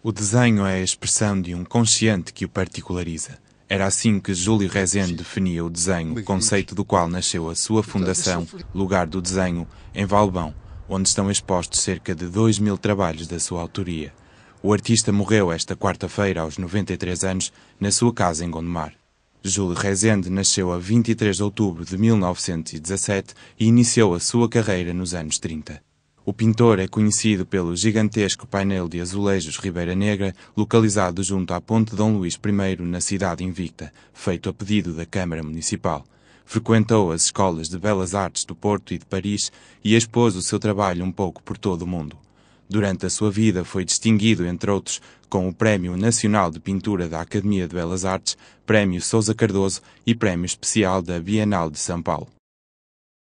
O desenho é a expressão de um consciente que o particulariza. Era assim que Júlio Rezende definia o desenho, conceito do qual nasceu a sua então, fundação, Lugar do Desenho, em Valbão, onde estão expostos cerca de 2 mil trabalhos da sua autoria. O artista morreu esta quarta-feira, aos 93 anos, na sua casa em Gondomar. Júlio Rezende nasceu a 23 de outubro de 1917 e iniciou a sua carreira nos anos 30. O pintor é conhecido pelo gigantesco painel de azulejos Ribeira Negra, localizado junto à Ponte Dom Luís I, na Cidade Invicta, feito a pedido da Câmara Municipal. Frequentou as escolas de belas artes do Porto e de Paris e expôs o seu trabalho um pouco por todo o mundo. Durante a sua vida foi distinguido, entre outros, com o Prémio Nacional de Pintura da Academia de Belas Artes, Prémio Sousa Cardoso e Prémio Especial da Bienal de São Paulo.